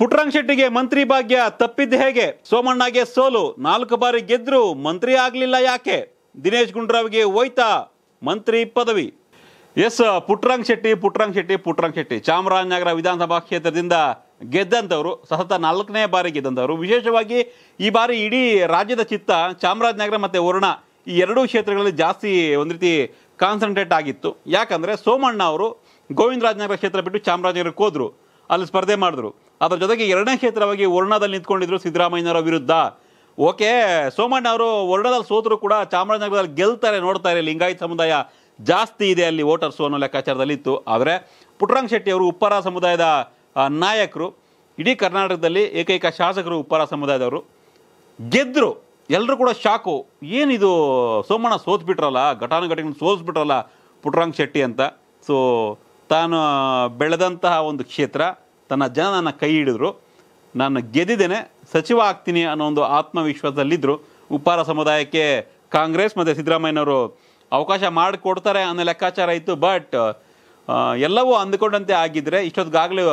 ಪುಟ್ರಂಗ್ ಶೆಟ್ಟಿಗೆ ಮಂತ್ರಿ ಭಾಗ್ಯ ತಪ್ಪಿದ್ದು ಹೇಗೆ ಸೋಮಣ್ಣಗೆ ಸೋಲು ನಾಲ್ಕು ಬಾರಿ ಗೆದ್ರು ಮಂತ್ರಿ ಆಗಲಿಲ್ಲ ಯಾಕೆ ದಿನೇಶ್ ಗುಂಡ್ರಾವ್ಗೆ ಹೋಯ್ತಾ ಮಂತ್ರಿ ಪದವಿ ಎಸ್ ಪುಟ್ರಂಗ್ ಶೆಟ್ಟಿ ಪುಟ್ರಂಗ್ ಶೆಟ್ಟಿ ಪುಟ್ರಂಗ್ ಶೆಟ್ಟಿ ಚಾಮರಾಜನಗರ ವಿಧಾನಸಭಾ ಕ್ಷೇತ್ರದಿಂದ ಗೆದ್ದಂಥವ್ರು ಸತತ ನಾಲ್ಕನೇ ಬಾರಿ ಗೆದ್ದಂಥವ್ರು ವಿಶೇಷವಾಗಿ ಈ ಬಾರಿ ಇಡೀ ರಾಜ್ಯದ ಚಿತ್ತ ಚಾಮರಾಜನಗರ ಮತ್ತು ವರುಣ ಈ ಎರಡೂ ಕ್ಷೇತ್ರಗಳಲ್ಲಿ ಜಾಸ್ತಿ ಒಂದು ರೀತಿ ಕಾನ್ಸಂಟ್ರೇಟ್ ಆಗಿತ್ತು ಯಾಕಂದರೆ ಸೋಮಣ್ಣ ಅವರು ಗೋವಿಂದರಾಜನಗರ ಕ್ಷೇತ್ರ ಬಿಟ್ಟು ಚಾಮರಾಜನಗರಕ್ಕೆ ಹೋದರು ಅಲ್ಲಿ ಸ್ಪರ್ಧೆ ಮಾಡಿದ್ರು ಅದರ ಜೊತೆಗೆ ಎರಡನೇ ಕ್ಷೇತ್ರವಾಗಿ ವರ್ಣದಲ್ಲಿ ನಿಂತ್ಕೊಂಡಿದ್ರು ಸಿದ್ದರಾಮಯ್ಯನವರ ವಿರುದ್ಧ ಓಕೆ ಸೋಮಣ್ಣ ಅವರು ವರ್ಣದಲ್ಲಿ ಸೋತರು ಕೂಡ ಚಾಮರಾಜನಗರದಲ್ಲಿ ಗೆಲ್ತಾರೆ ನೋಡ್ತಾರೆ ಲಿಂಗಾಯತ ಸಮುದಾಯ ಜಾಸ್ತಿ ಇದೆ ಅಲ್ಲಿ ವೋಟರ್ಸು ಅನ್ನೋ ಲೆಕ್ಕಾಚಾರದಲ್ಲಿ ಇತ್ತು ಆದರೆ ಪುಟ್ಟರಂಗ ಶೆಟ್ಟಿ ಅವರು ಉಪ್ಪಾರ ಸಮುದಾಯದ ನಾಯಕರು ಇಡೀ ಕರ್ನಾಟಕದಲ್ಲಿ ಏಕೈಕ ಶಾಸಕರು ಉಪ್ಪಾರ ಸಮುದಾಯದವರು ಗೆದ್ದರು ಎಲ್ಲರೂ ಕೂಡ ಶಾಕು ಏನಿದು ಸೋಮಣ್ಣ ಸೋತ್ಬಿಟ್ರಲ್ಲ ಘಟಾನುಘಟಿನ ಸೋತ್ಬಿಟ್ರಲ್ಲ ಪುಟ್ಟರಂಗ ಶೆಟ್ಟಿ ಅಂತ ಸೊ ತಾನು ಬೆಳೆದಂತಹ ಒಂದು ಕ್ಷೇತ್ರ ತನ್ನ ಜನ ನನ್ನ ಕೈ ಹಿಡಿದ್ರು ನಾನು ಗೆದ್ದಿದ್ದೇನೆ ಸಚಿವ ಆಗ್ತೀನಿ ಅನ್ನೋ ಒಂದು ಆತ್ಮವಿಶ್ವಾಸದಲ್ಲಿದ್ದರು ಉಪ್ಪಾರ ಸಮುದಾಯಕ್ಕೆ ಕಾಂಗ್ರೆಸ್ ಮತ್ತು ಸಿದ್ದರಾಮಯ್ಯನವರು ಅವಕಾಶ ಮಾಡಿಕೊಡ್ತಾರೆ ಅನ್ನೋ ಲೆಕ್ಕಾಚಾರ ಇತ್ತು ಬಟ್ ಎಲ್ಲವೂ ಅಂದುಕೊಂಡಂತೆ ಆಗಿದ್ದರೆ ಇಷ್ಟೊತ್ತಿಗಾಗಲೇ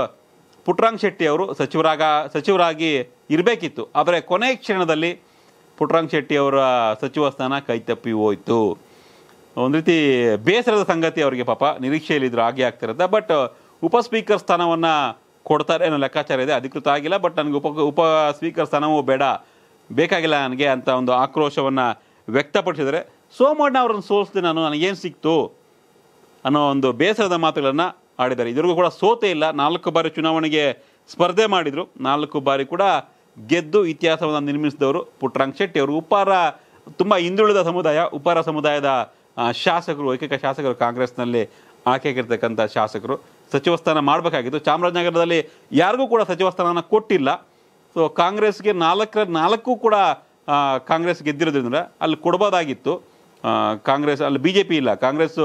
ಪುಟ್ಟರಂಗ್ ಶೆಟ್ಟಿ ಅವರು ಸಚಿವರಾಗ ಸಚಿವರಾಗಿ ಇರಬೇಕಿತ್ತು ಆದರೆ ಕೊನೆ ಕ್ಷಣದಲ್ಲಿ ಪುಟ್ಟರಂಗ್ ಶೆಟ್ಟಿ ಅವರ ಸಚಿವ ಸ್ಥಾನ ಕೈತಪ್ಪಿ ಹೋಯಿತು ಒಂದು ರೀತಿ ಬೇಸರದ ಸಂಗತಿ ಅವರಿಗೆ ಪಾಪ ನಿರೀಕ್ಷೆಯಲ್ಲಿದ್ದರು ಹಾಗೆ ಆಗ್ತಿರೋದ ಬಟ್ ಉಪ ಸ್ಪೀಕರ್ ಸ್ಥಾನವನ್ನು ಕೊಡ್ತಾರೆ ಅನ್ನೋ ಲೆಕ್ಕಾಚಾರ ಇದೆ ಅಧಿಕೃತ ಆಗಿಲ್ಲ ಬಟ್ ನನಗೆ ಉಪ ಉಪ ಸ್ಪೀಕರ್ ಸ್ಥಾನವೂ ಬೇಡ ಬೇಕಾಗಿಲ್ಲ ನನಗೆ ಅಂತ ಒಂದು ಆಕ್ರೋಶವನ್ನು ವ್ಯಕ್ತಪಡಿಸಿದರೆ ಸೋಮಣ್ಣ ಅವ್ರನ್ನ ಸೋಲಿಸಿದೆ ನಾನು ನನಗೇನು ಸಿಕ್ತು ಅನ್ನೋ ಒಂದು ಬೇಸರದ ಮಾತುಗಳನ್ನು ಆಡಿದ್ದಾರೆ ಇದ್ರಿಗೂ ಕೂಡ ಸೋತೇ ಇಲ್ಲ ನಾಲ್ಕು ಬಾರಿ ಚುನಾವಣೆಗೆ ಸ್ಪರ್ಧೆ ಮಾಡಿದರು ನಾಲ್ಕು ಬಾರಿ ಕೂಡ ಗೆದ್ದು ಇತಿಹಾಸವನ್ನು ನಿರ್ಮಿಸಿದವರು ಪುಟ್ಟರಂಗ್ ಶೆಟ್ಟಿ ಅವರು ಉಪಾರ ತುಂಬ ಹಿಂದುಳಿದ ಸಮುದಾಯ ಉಪಾರ ಸಮುದಾಯದ ಶಾಸಕರು ಏಕೈಕ ಶಾಸಕರು ಕಾಂಗ್ರೆಸ್ನಲ್ಲಿ ಆಗಿರ್ತಕ್ಕಂಥ ಶಾಸಕರು ಸಚಿವ ಸ್ಥಾನ ಮಾಡಬೇಕಾಗಿತ್ತು ಚಾಮರಾಜನಗರದಲ್ಲಿ ಯಾರಿಗೂ ಕೂಡ ಸಚಿವ ಸ್ಥಾನನ ಕೊಟ್ಟಿಲ್ಲ ಸೊ ಕಾಂಗ್ರೆಸ್ಗೆ ನಾಲ್ಕರ ನಾಲ್ಕು ಕೂಡ ಕಾಂಗ್ರೆಸ್ ಗೆದ್ದಿರೋದ್ರಿಂದ ಅಲ್ಲಿ ಕೊಡ್ಬೋದಾಗಿತ್ತು ಕಾಂಗ್ರೆಸ್ ಅಲ್ಲಿ ಬಿ ಜೆ ಪಿ ಇಲ್ಲ ಕಾಂಗ್ರೆಸ್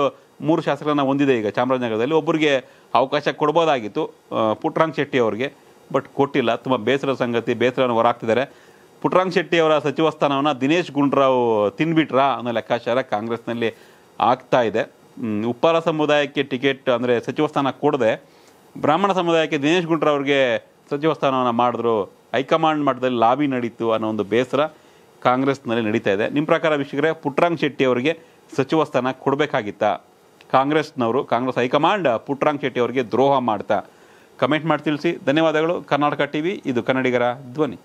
ಮೂರು ಶಾಸಕರನ್ನು ಹೊಂದಿದೆ ಈಗ ಚಾಮರಾಜನಗರದಲ್ಲಿ ಒಬ್ಬರಿಗೆ ಅವಕಾಶ ಕೊಡ್ಬೋದಾಗಿತ್ತು ಪುಟ್ರಾಂಗ್ ಶೆಟ್ಟಿ ಅವರಿಗೆ ಬಟ್ ಕೊಟ್ಟಿಲ್ಲ ತುಂಬ ಬೇಸರ ಸಂಗತಿ ಬೇಸರವನ್ನು ಹೊರಾಗ್ತಿದ್ದಾರೆ ಪುಟ್ರಾಂಗ್ ಶೆಟ್ಟಿ ಅವರ ಸಚಿವ ಸ್ಥಾನವನ್ನು ದಿನೇಶ್ ಗುಂಡ್ರಾವ್ ತಿನ್ಬಿಟ್ರಾ ಅನ್ನೋ ಲೆಕ್ಕಾಚಾರ ಕಾಂಗ್ರೆಸ್ನಲ್ಲಿ ಆಗ್ತಾ ಇದೆ ಉಪ್ಪಾರ ಸಮುದಾಯಕ್ಕೆ ಟಿಕೆಟ್ ಅಂದರೆ ಸಚಿವ ಸ್ಥಾನ ಕೊಡದೆ ಬ್ರಾಹ್ಮಣ ಸಮುದಾಯಕ್ಕೆ ದಿನೇಶ್ ಗುಂಡ್ರಾವ್ ಅವ್ರಿಗೆ ಸಚಿವ ಸ್ಥಾನವನ್ನು ಮಾಡಿದ್ರು ಹೈಕಮಾಂಡ್ ಮಟ್ಟದಲ್ಲಿ ಲಾಬಿ ನಡೀತು ಅನ್ನೋ ಒಂದು ಬೇಸರ ಕಾಂಗ್ರೆಸ್ನಲ್ಲಿ ನಡೀತಾ ಇದೆ ನಿಮ್ಮ ಪ್ರಕಾರ ವೀಕ್ಷಕರೇ ಪುಟ್ರಾಂಗ್ ಶೆಟ್ಟಿ ಅವರಿಗೆ ಸಚಿವ ಸ್ಥಾನ ಕೊಡಬೇಕಾಗಿತ್ತಾ ಕಾಂಗ್ರೆಸ್ನವರು ಕಾಂಗ್ರೆಸ್ ಹೈಕಮಾಂಡ್ ಪುಟ್ರಾಂಗ್ ಶೆಟ್ಟಿ ಅವರಿಗೆ ದ್ರೋಹ ಮಾಡ್ತಾ ಕಮೆಂಟ್ ಮಾಡಿ ತಿಳಿಸಿ ಧನ್ಯವಾದಗಳು ಕರ್ನಾಟಕ ವಿ ಇದು ಕನ್ನಡಿಗರ ಧ್ವನಿ